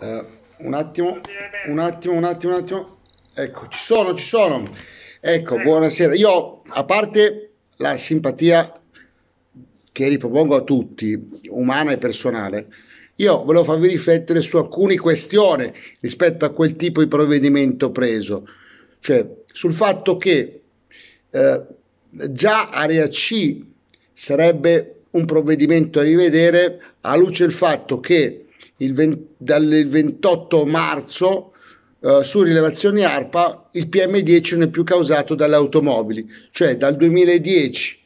Uh, un attimo, un attimo, un attimo, un attimo. Ecco, ci sono, ci sono. Ecco, ecco, buonasera. Io, a parte la simpatia che ripropongo a tutti, umana e personale, io volevo farvi riflettere su alcune questioni rispetto a quel tipo di provvedimento preso, cioè sul fatto che eh, già area C sarebbe un provvedimento a rivedere alla luce del fatto che il 20, dal 28 marzo eh, su rilevazioni ARPA il PM10 non è più causato dalle automobili, cioè dal 2010,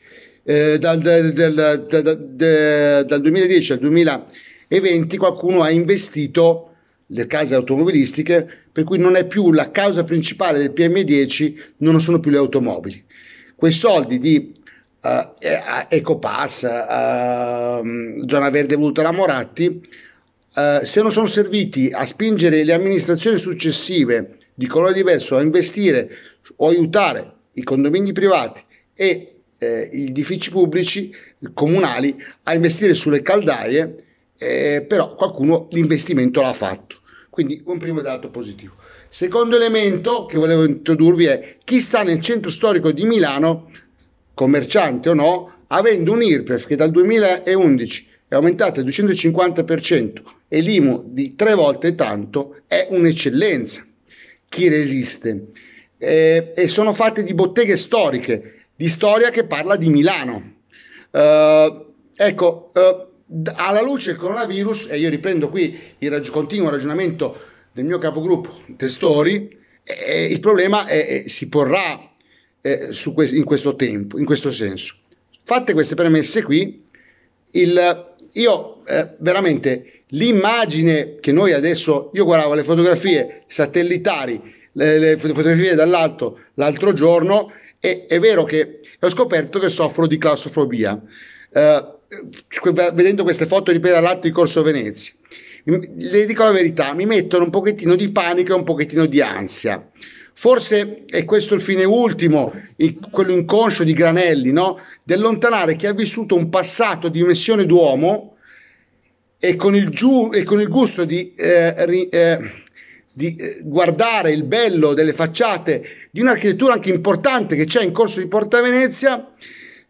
eh, dal, del, del, del, dal 2010 al 2020 qualcuno ha investito le case automobilistiche, per cui non è più la causa principale del PM10, non sono più le automobili. Quei soldi di uh, Ecopass, uh, Zona Verde voluta da Moratti, eh, se non sono serviti a spingere le amministrazioni successive di colore diverso a investire o aiutare i condomini privati e eh, gli edifici pubblici comunali a investire sulle caldaie, eh, però qualcuno l'investimento l'ha fatto. Quindi un primo dato positivo. Secondo elemento che volevo introdurvi è chi sta nel centro storico di Milano, commerciante o no, avendo un IRPEF che dal 2011 è aumentata del 250% e l'IMU di tre volte tanto è un'eccellenza. Chi resiste? Eh, e sono fatte di botteghe storiche, di storia che parla di Milano. Eh, ecco, eh, alla luce del coronavirus, e io riprendo qui il rag- continuo ragionamento del mio capogruppo Testori, eh, eh, il problema è, è, si porrà eh, que- in questo tempo, in questo senso. Fatte queste premesse qui, il io eh, veramente l'immagine che noi adesso, io guardavo le fotografie satellitari, le, le fotografie dall'alto l'altro giorno e è vero che ho scoperto che soffro di claustrofobia. Eh, vedendo queste foto di dall'alto di Corso Venezia, le dico la verità, mi mettono un pochettino di panico e un pochettino di ansia. Forse è questo il fine ultimo, il, quello inconscio di Granelli, no? di allontanare chi ha vissuto un passato di missione d'uomo e con il, giu, e con il gusto di, eh, ri, eh, di eh, guardare il bello delle facciate di un'architettura anche importante che c'è in corso di Porta Venezia.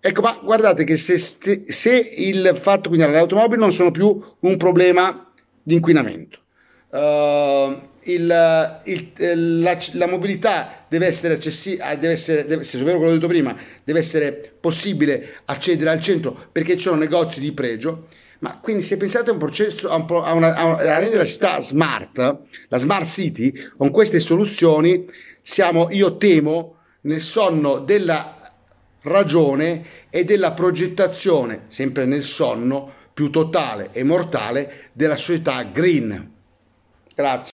Ecco, ma guardate che se, se il fatto quindi le automobili non sono più un problema di inquinamento. Uh, il, eh, il, eh, la, la, mobilità deve essere accessibile, ah, deve essere, deve, se quello che ho detto prima, deve essere possibile accedere al centro perché ci sono negozi di pregio. Ma quindi se pensate a un processo, a, un, a, una, a, una, a rendere la città smart, la smart city, con queste soluzioni siamo, io temo, nel sonno della ragione e della progettazione, sempre nel sonno più totale e mortale della società green. Grazie.